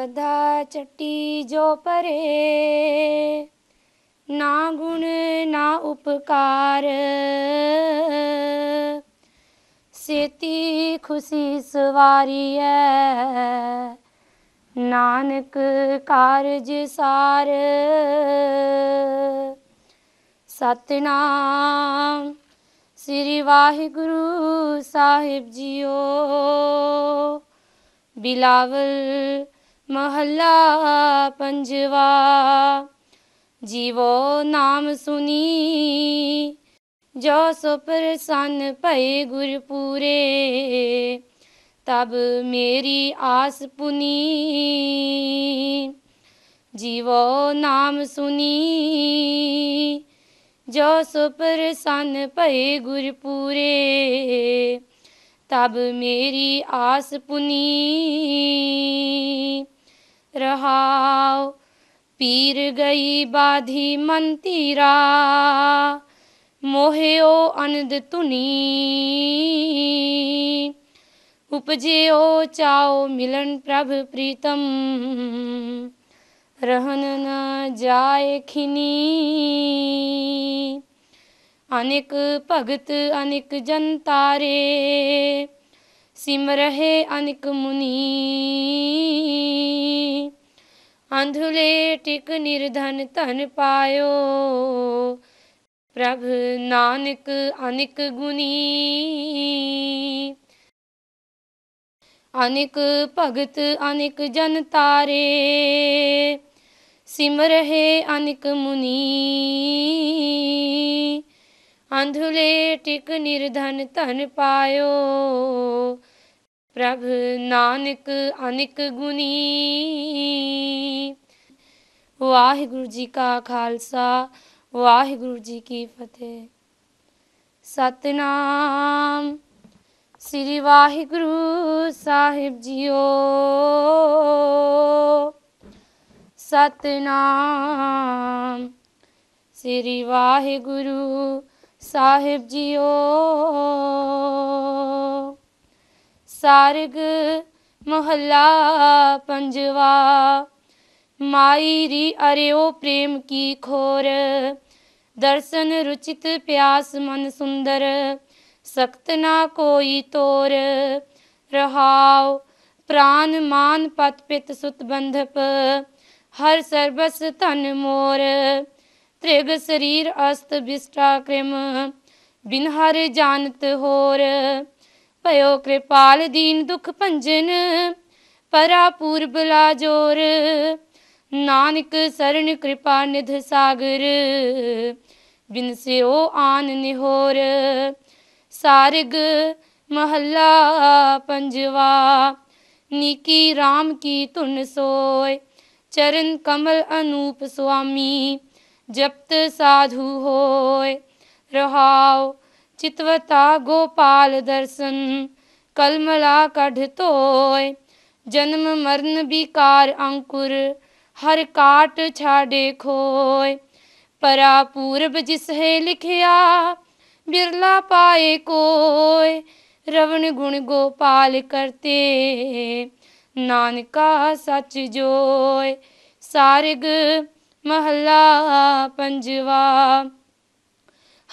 બધા ਚੱਟੀ ਜੋ ਪਰੇ ਨਾ ਗੁਣ ਨਾ ਉਪਕਾਰ ਸੇਤੀ ਖੁਸ਼ੀ ਸਵਾਰੀ ਐ ਨਾਨਕ ਕਾਰਜ ਸਾਰ ਸਤਨਾਮ ਸ੍ਰੀ ਵਾਹਿਗੁਰੂ ਸਾਹਿਬ ਜੀਓ ਬਿਲਾਵਲ ਮਹੱਲਾ ਪੰਜਵਾ ਜੀਵੋ ਨਾਮ ਸੁਨੀ ਜੋ ਸੋ ਪ੍ਰਸੰਨ ਭਏ ਗੁਰ ਪੂਰੇ ਤਬ ਮੇਰੀ ਆਸ ਪੁਨੀ ਜੀਵੋ ਨਾਮ ਸੁਨੀ ਜੋ ਸੋ ਪ੍ਰਸੰਨ ਭਏ ਗੁਰ ਪੂਰੇ ਤਬ ਮੇਰੀ ਆਸ ਪੁਨੀ ਰਹਾਉ ਪੀਰ ਗਈ ਬਾਧੀ ਮਨ ਮੋਹਿਓ ਅਨੰਦ ਤੁਨੀ ਉਪਜਿਓ ਚਾਓ ਮਿਲਨ ਪ੍ਰਭ ਪ੍ਰੀਤਮ ਰਹਨ ਨ ਜਾਏ ਖਿਨੀ ਅਨੇਕ ਭਗਤ ਅਨੇਕ ਜਨ ਤਾਰੇ ਸਿਮਰਹਿ ਅਨਿਕ ਮੁਨੀ ਅੰਧੁਲੇ ਟਿਕ ਨਿਰਧਨ ਧਨ ਪਾਇਓ ਪ੍ਰਭ ਨਾਨਕ ਅਨਿਕ ਗੁਨੀ ਅਨਿਕ ਭਗਤ ਅਨਿਕ ਜਨ ਤਾਰੇ ਸਿਮਰਹਿ ਅਨਿਕ ਮੁਨੀ ਅੰਧੁਲੇ ਟਿਕ ਨਿਰਧਨ ਧਨ ਪਾਇਓ ਪ੍ਰਭ ਨਾਨਕ ਅਨਿਕ ਗੁਨੀ ਵਾਹਿਗੁਰੂ ਜੀ ਕਾ ਖਾਲਸਾ ਵਾਹਿਗੁਰੂ ਜੀ ਕੀ ਫਤਿਹ ਸਤਨਾਮ ਸ੍ਰੀ ਵਾਹਿਗੁਰੂ ਸਾਹਿਬ ਜੀਓ ਸਤਨਾਮ ਸ੍ਰੀ ਵਾਹਿਗੁਰੂ ਸਾਹਿਬ ਜੀਓ सारग मोहल्ला पंजवा माई री अरे ओ प्रेम की खोर दर्शन रुचित प्यास मन सुंदर सख्त ना कोई तोर रहाओ प्राण मान पत पित सुत बंधप हर सर्वस तन मोर त्रिग शरीर अस्त बिष्टा कृम बिन हर जानत होर पयो कृपाल दीन दुख भंजन परा पूर्ब लाजोर नानक शरण कृपा निध सागर बिन ओ आन निहोर सारग महला पंजवा निकी राम की तुन सोय चरण कमल अनूप स्वामी जप्त साधु होय रहाओ चितवता गोपाल दर्शन कलमला कढ़तोय जन्म मरण विकार अंकुर हर काट छाडे खोय परा पूर्व जिसहे लिखिया बिरला पाए कोय रवण गुण गोपाल करते नानका सच जोय सारग महला पंजवा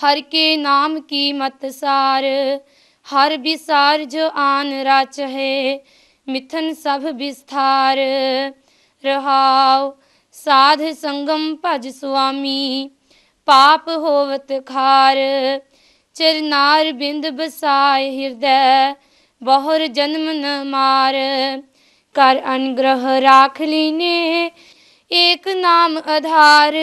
हर के नाम की मत सार हर विसार जो आन राच है मिथन सब विस्तार रहाओ साध संगम भज स्वामी पाप होवत खार चरनार बिंद बसाय हृदय बहुर जन्म न मार कर अनुग्रह राख लीने एक नाम आधार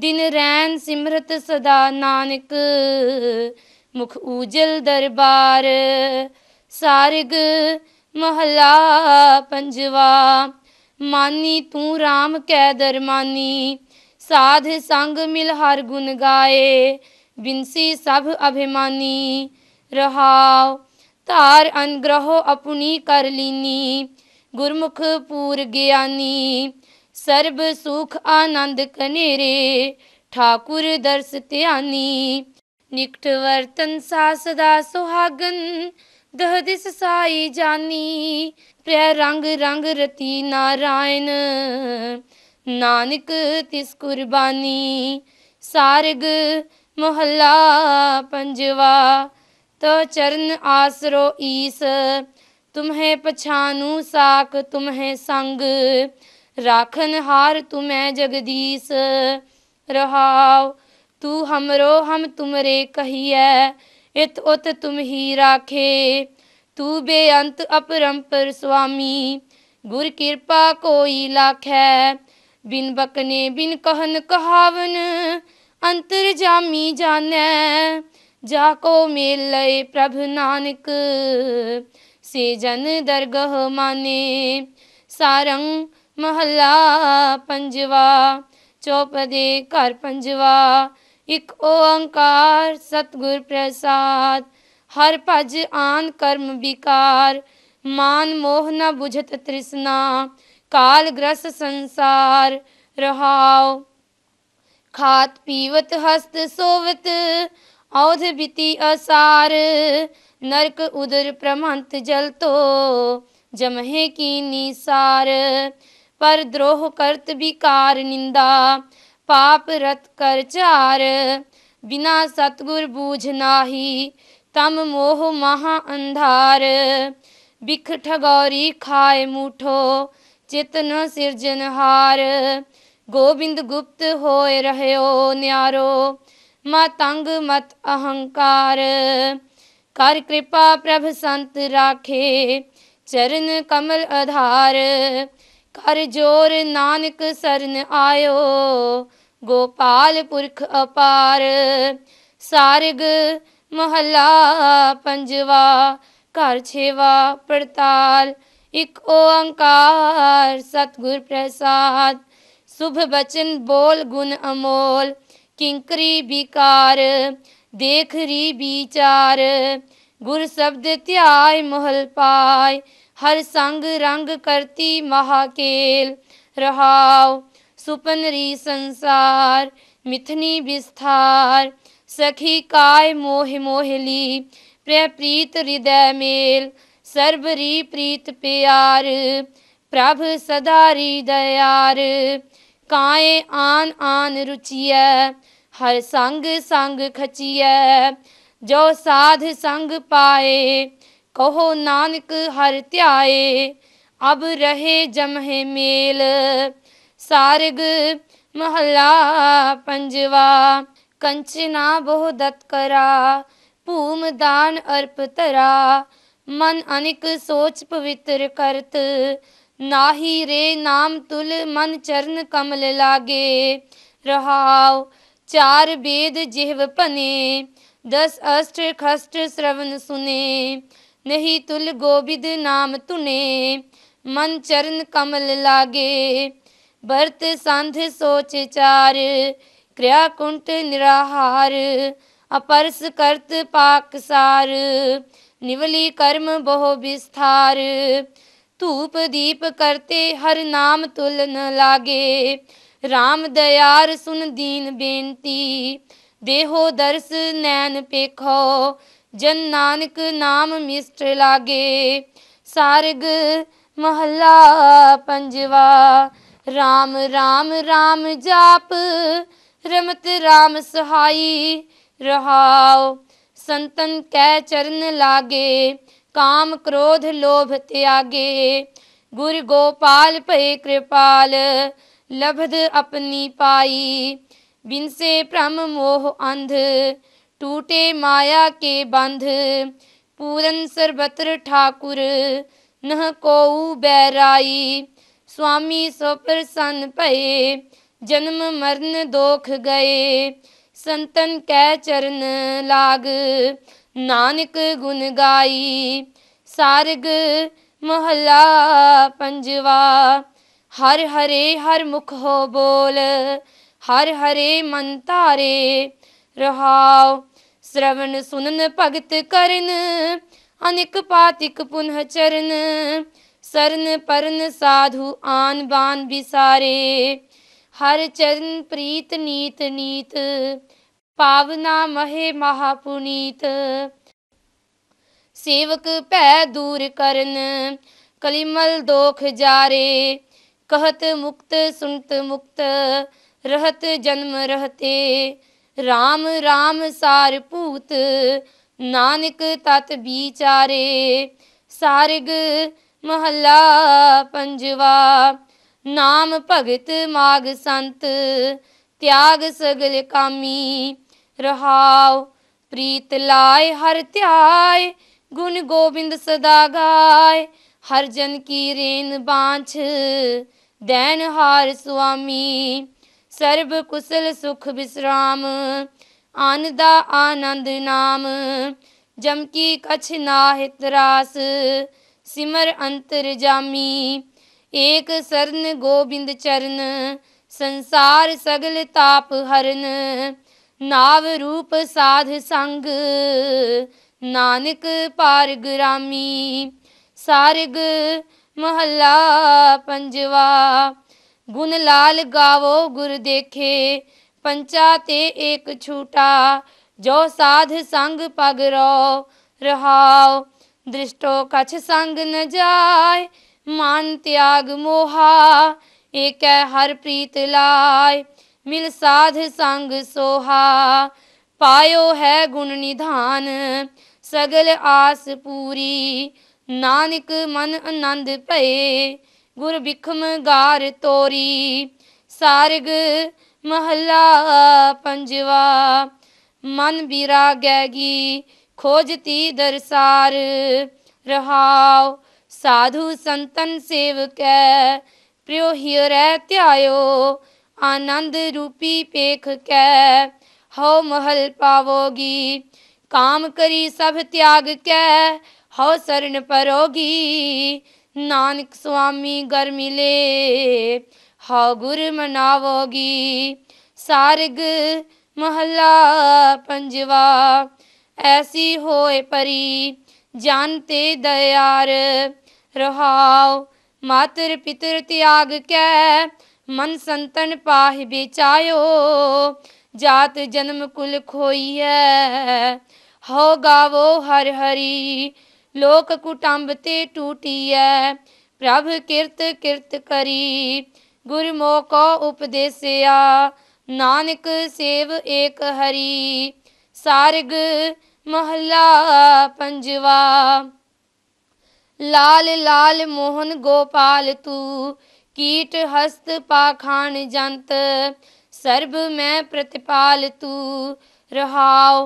ਦਿਨ ਰੈਨ ਸਿਮਰਤ ਸਦਾ ਨਾਨਕ ਮੁਖ ਊਜਲ ਦਰਬਾਰ ਸਾਰਗ ਮਹਲਾ ਪੰਜਵਾ ਮਾਨੀ ਤੂੰ RAM ਕੈ ਦਰਮਾਨੀ ਸਾਧ ਸੰਗ ਮਿਲ ਹਰ ਗੁਣ ਗਾਏ ਬਿਨਸੀ ਸਭ ਅਭਿਮਾਨੀ ਰਹਾਉ ਧਾਰ ਅਨਗ੍ਰਹੋ ਆਪਣੀ ਕਰ ਲੀਨੀ ਗੁਰਮੁਖ ਪੂਰ ਗਿਆਨੀ ਸਰਬ ਸੁਖ ਆਨੰਦ ਕਨੇਰੇ ਠਾਕੁਰ ਦਰਸ ਧਿਆਨੀ ਨਿਕਟ ਵਰਤਨ ਸਾ ਸਦਾ ਸੁਹਾਗਨ ਦਹ ਦਿਸ ਸਾਈ ਜਾਨੀ ਪ੍ਰਿਆ ਰੰਗ ਰੰਗ ਰਤੀ ਨਾਰਾਇਣ ਨਾਨਕ ਤਿਸ ਕੁਰਬਾਨੀ ਸਾਰਗ ਮਹੱਲਾ ਪੰਜਵਾ ਤੋ ਚਰਨ ਆਸਰੋ ਈਸ ਤੁਮਹੇ ਪਛਾਨੂ ਸਾਖ ਤੁਮਹੇ ਸੰਗ राखन हार तुम्हें जगदीश रहाव तू हमरो हम तुमरे है इत उत तुम ही राखे तू बेअंत अपरंपर स्वामी गुर कृपा कोई लाख है बिन बकने बिन कहन कहावन अंतर जामी जाने जाको मेल लय प्रभ नानक से जन दरगह माने सारंग महला पंजवा चौपदे कर पंजवा ਇਕ ਓੰਕਾਰ ਸਤਗੁਰ ਪ੍ਰਸਾਦ ਹਰ ਭਜ ਆਨ ਕਰਮ ਵਿਕਾਰ ਮਾਨ ਮੋਹ ਨ 부ਝਤ ਤ੍ਰਿਸ਼ਨਾ ਕਾਲ ਗ੍ਰਸ ਸੰਸਾਰ ਰਹਾਉ ਖਾਤ ਪੀਵਤ ਹਸਤ ਸੋਵਤ ਔਧ ਬਿਤੀ ਅਸਾਰ ਨਰਕ ਉਦਰ ਪ੍ਰਮੰਤ ਜਲ ਤੋ ਜਮਹਿ ਕੀ ਨੀਸਾਰ पर द्रोह करत विकार निंदा पाप रत कर चार बिना सतगुर बूझ नाही तम मोह महा अंधार बिख ठगौरी खाए मुठो चेतन सिरजनहार गोविंद गुप्त होए रहो न्यारो मत अंग मत अहंकार कर कृपा प्रभ संत राखे चरण कमल आधार कर जोर नानक सरन आयो गोपाल पुरख अपार सारग महला पंजवा कर छेवा पड़ताल एक ओंकार सतगुर प्रसाद शुभ बचन बोल गुण अमोल किंकरी विकार देख री विचार गुर शब्द त्याय मोहल पाए हर संग रंग करती महाकेल रहाओ सुपनरी संसार मिथनी विस्तार सखी काय मोह मोहली प्रिय प्रीत हृदय मेल सर्वरी प्रीत प्यार प्रभ सदा हृदयार काय आन आन रुचिय हर संग संग खचिय जो साध संग पाए कहो नानक हर त्याए अब रहे जमहे मेल सारग महला पंजवा कंचना बहुदत करा भूम दान अर्प तरा मन अनिक सोच पवित्र करत नाही रे नाम तुल मन चरण कमल लागे रहाव चार वेद जिहव पने दस अष्ट खष्ट श्रवण सुने नहीं तुल गोविद नाम तुने मन चरण कमल लागे भरत संध सोच चार क्रिया कुंट निराहार अपरस करत पाकसार निवली कर्म बहु विस्तार धूप दीप करते हर नाम तुल न लागे राम दयार सुन दीन बेनती देहो दर्श नैन पेखो जन नानक नाम ਮਿਸਟ लागे ਸਾਰਗ ਮਹੱਲਾ ਪੰਜਵਾ राम RAM RAM ਜਾਪ ਰਮਤ RAM ਸਹਾਈ ਰਹਾਓ संतन कै चरण लागे काम क्रोध लोभ त्यागे गुर गोपाल पय कृपाल लभद अपनी पाई बिन से भ्रम मोह अंध टूटे माया के बंध पूरन सर्वत्र ठाकुर न को बैराई स्वामी सो प्रसन्न पये जन्म मरण दोख गए संतन कै चरण लाग नानक गुण गाई सारग मोहला पंजवा हर हरे हर मुख हो बोल हर हरे मन तारे रहाओ श्रवण ਸੁਨਨ भगत ਕਰਨ अनेक ਪਾਤਿਕ ਪੁਨਹ ਚਰਨ ਸਰਨ ਪਰਨ ਸਾਧੂ ਆਨ ਬਾਨ बिसारे ਹਰ ਚਰਨ ਪ੍ਰੀਤ ਨੀਤ ਨੀਤ ਪਾਵਨਾ ਮਹੇ ਮਹਾਪੁਨੀਤ ਸੇਵਕ ਭੈ ਦੂਰ ਕਰਨ ਕਲਿਮਲ ਦੋਖ ਜਾਰੇ ਕਹਤ ਮੁਕਤ ਸੁਨਤ ਮੁਕਤ ਰਹਤ ਜਨਮ ਰਹਤੇ RAM RAM ਸਾਰ ਭੂਤ ਨਾਨਕ ਤਤ ਵਿਚਾਰੇ ਸਾਰਗ ਮਹੱਲਾ ਪੰਜਵਾ ਨਾਮ ਭਗਤ ਮਾਗ ਸੰਤ ਤਿਆਗ ਸਗਲ ਕਾਮੀ ਰਹਾਉ ਪ੍ਰੀਤ ਲਾਏ ਹਰ ਧਿਆਏ ਗੁਣ ਗੋਬਿੰਦ ਸਦਾ ਗਾਏ ਹਰ ਜਨ ਕੀ ਰੇਨ ਬਾਂਛ ਦੈਨ ਹਾਰ ਸੁਆਮੀ ਸਰਬ ਕੁਸਲ ਸੁਖ ਬਿਸਰਾਮ ਆਨ ਦਾ ਆਨੰਦ ਨਾਮ ਜਮ ਕੀ ਕਛ ਨਾਹਿ ਤਰਾਸ ਸਿਮਰ ਅੰਤਰ ਜਾਮੀ ਏਕ ਸਰਨ ਗੋਬਿੰਦ ਚਰਨ ਸੰਸਾਰ ਸਗਲ ਤਾਪ ਹਰਨ ਨਾਵ ਰੂਪ ਸਾਧ ਸੰਗ ਨਾਨਕ ਪਾਰ ਗ੍ਰਾਮੀ ਸਾਰਗ ਮਹੱਲਾ ਪੰਜਵਾ गुण लाल गावो गुर देखे पंचा ते एक छूटा जो साध संग पग रो रहाओ दृष्टो कछ संग न जाय मान त्याग मोहा एक हर प्रीत लाय मिल साध संग सोहा पायो है गुण निधान सगल आस पूरी नानक मन आनंद पे ਗੁਰ ਬਿਖਮ ਗਾਰ ਤੋਰੀ ਸਾਰਗ ਮਹੱਲਾ ਪੰਜਵਾ ਮਨ ਬਿਰਾਗੈਗੀ ਖੋਜਤੀ ਦਰਸਾਰ ਰਹਾਉ ਸਾਧੂ ਸੰਤਨ ਸੇਵਕੈ ਪ੍ਰਿਉ ਹਿਰੈ ਰਹਿ ਧਿਆਇਓ ਆਨੰਦ ਰੂਪੀ ਪੇਖ ਕੈ ਹਉ ਮਹਲ ਪਾਵੋਗੀ ਕਾਮ ਕਰੀ ਸਭ ਤਿਆਗ ਕੈ ਹਉ ਸਰਨ ਪਰੋਗੀ ਨਾਨਕ ਸੁਆਮੀ ਗਰ ਮਿਲੇ ਹਾ ਗੁਰ ਮਨਾਵੋਗੀ ਸਾਰਗ ਮਹੱਲਾ ਪੰਜਵਾ ਐਸੀ ਹੋਏ ਪਰੀ ਜਨ ਤੇ ਦਇਆਰ ਰਹਾਉ ਮਾਤਰ ਪਿਤਰ ਤਿਆਗ ਕੈ ਮਨ ਸੰਤਨ ਪਾਹਿ ਵਿਚਾਇਓ ਜਾਤ ਜਨਮ ਕੁਲ ਖੋਈਐ ਹੋ ਗਾਵੋ ਹਰ ਹਰੀ लोक कुटुंब ते है प्रभ किरत किरत करी गुरमो को उपदेसिया नानक सेव एक हरी सारग महला पंजवा लाल लाल मोहन गोपाल तू कीट हस्त पाखान जंत सर्ब मैं प्रतिपाल तू रहाओ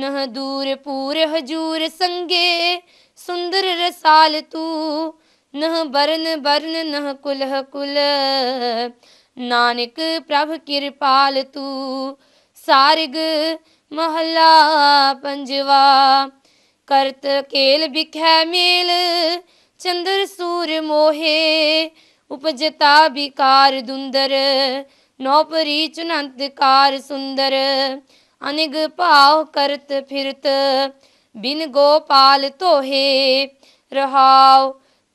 नह दूर पूर हजूर संगे ਸੁੰਦਰ ਰਸਾਲ ਤੂੰ ਨਹ ਬਰਨ ਬਰਨ ਨਹ ਕੁਲਹ ਕੁਲ ਨਾਨਕ ਪ੍ਰਭ ਕਿਰਪਾਲ ਤੂੰ ਸਾਰਗ ਮਹਲਾ ਪੰਜਵਾ ਕਰਤ ਕੇਲ ਵਿਖੇ ਮੇਲ ਚੰਦਰ ਸੂਰ ਮੋਹੇ ਉਪਜਤਾ ਵਿਕਾਰ ਦੁੰਦਰ ਨੌਪਰੀ ਚੁਨੰਤ ਕਾਰ ਸੁੰਦਰ ਅਨਿਗ ਭਾਉ ਕਰਤ ਫਿਰਤ बिन गोपाल तो हे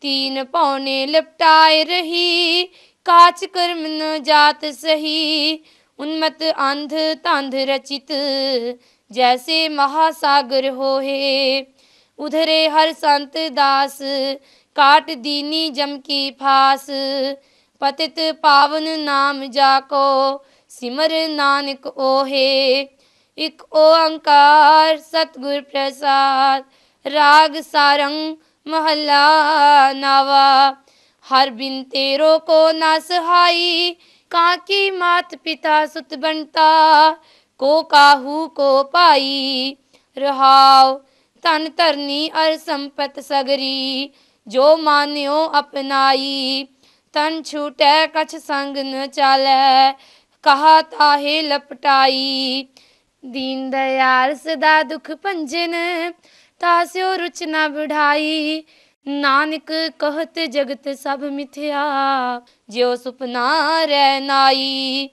तीन पौने लपटाए रही काच कर्म न जात सही उन्मत अंध तंध रचित जैसे महासागर हो हे उधरे हर संत दास काट दीनी जम की फास पतित पावन नाम जाको सिमर नानक ओहे इक ओंकार सतगुर प्रसाद राग सारंग महला नावा हर बिन तेरो को ना सहाई काकी मात पिता सुत बनता को काहू को पाई रहाव तन तरनी अर संपत सगरी जो मान्यो अपनाई तन छूटे कछ संग न चाले कहा ताहे लपटाई ਦੀਨ ਦਇਆਲ ਸਦਾ ਦੁਖ ਭੰਜਨ ਤਾਸਿਓ ਰੁਚ ਨਾ ਬਢਾਈ ਨਾਨਕ ਕਹਤ ਜਗਤ ਸਭ ਮਿਥਿਆ ਜਿਉ ਸੁਪਨਾ ਰਹਿ ਨਾਈ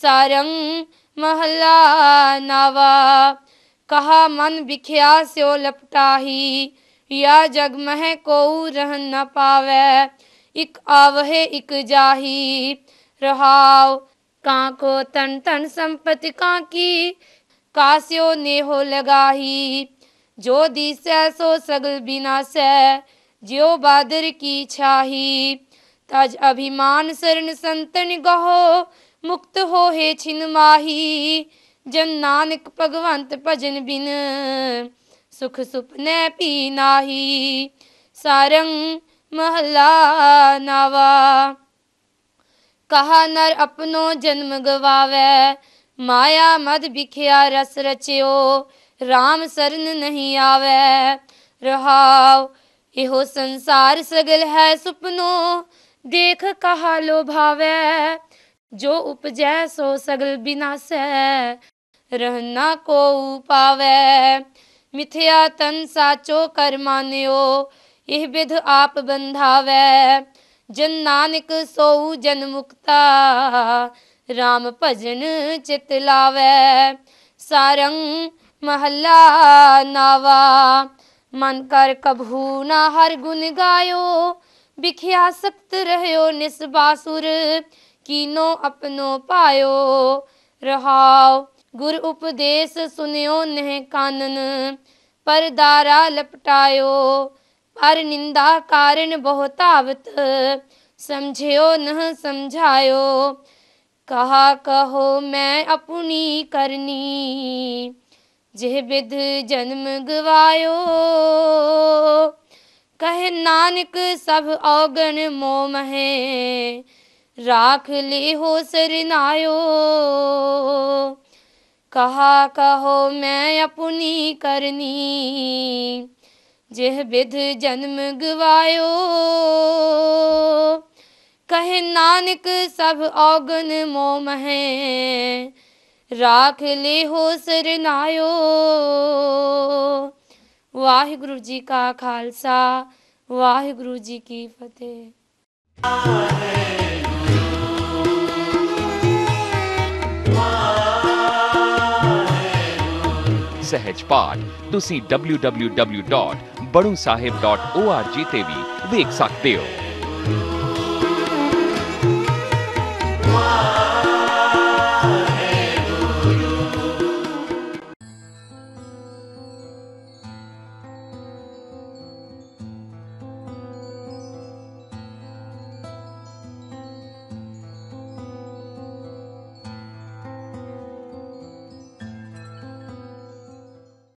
ਸਾਰੰਗ ਮਹਲਾ ਨਵਾ ਕਹਾ ਮਨ ਵਿਖਿਆ ਸਿਓ ਲਪਟਾਹੀ ਯਾ ਜਗ ਮਹਿ ਕੋ ਰਹਿ ਨ ਪਾਵੇ ਇਕ ਆਵਹਿ ਇਕ ਜਾਹੀ ਰਹਾਉ ਕਾਂ ਕੋ ਤਨ ਤਨ ਸੰਪਤੀ ਕਾਂ ਕੀ ਕਾਸਿਓ ਨੇਹੋ ਲਗਾਹੀ ਜੋ ਦੀਸੈ ਸੋ ਸਗਲ ਬਿਨਾਸੈ ਜਿਉ ਬਾਦਰ ਕੀ ਛਾਹੀ ਤਜ ਅਭਿਮਾਨ ਸਰਨ ਸੰਤਨ ਗਹੋ ਮੁਕਤ ਹੋਏ ਛਿਨ ਮਾਹੀ ਜਨ ਨਾਨਕ ਭਗਵੰਤ ਭਜਨ ਬਿਨ ਸੁਖ ਸੁਪਨੇ ਪੀ ਨਾਹੀ ਸਾਰੰਗ ਮਹਲਾ ਨਾਵਾ ਕਹਾ ਨਰ ਆਪਣੋ ਜਨਮ ਗਵਾਵੇ माया मद बिखिया रस रचियो राम शरण नहीं आवे रहाव यो संसार सगल है सुपनो देख कहा लो भावे जो उपजे सो सगल बिना से रहना को उपावे मिथ्या तन साचो कर मान्यो यह विध आप बंधावे जन नानक सो जन मुक्ता राम भजन ਚਿਤ ਲਾਵੇ ਸਾਰੰਗ महला नावा मन कर कभू ना हर गुन गायो बिखिया सक्त रहो निस्बासुर कीनो अपनो पायो रहाओ गुर उपदेश सुनियो नह कानन पर दारा लपटायो पर निंदा कारण बहुतावत समझियो न समझायो कहा कहो मैं अपनी करनी जिह बिध जन्म गवायो कह नानक सब औगण मोमहे राख ले हो सरनायो कहा कहो मैं अपनी करनी जिह बिध जन्म गवायो कहे नानक सब औगन मोम है राख ले हो सर नायो वाहिगुरु जी का खालसा वाहिगुरु जी की फतेह ਸਹਿਜ ਪਾਠ ਤੁਸੀਂ www.badusahib.org ते भी देख सकते हो Wow.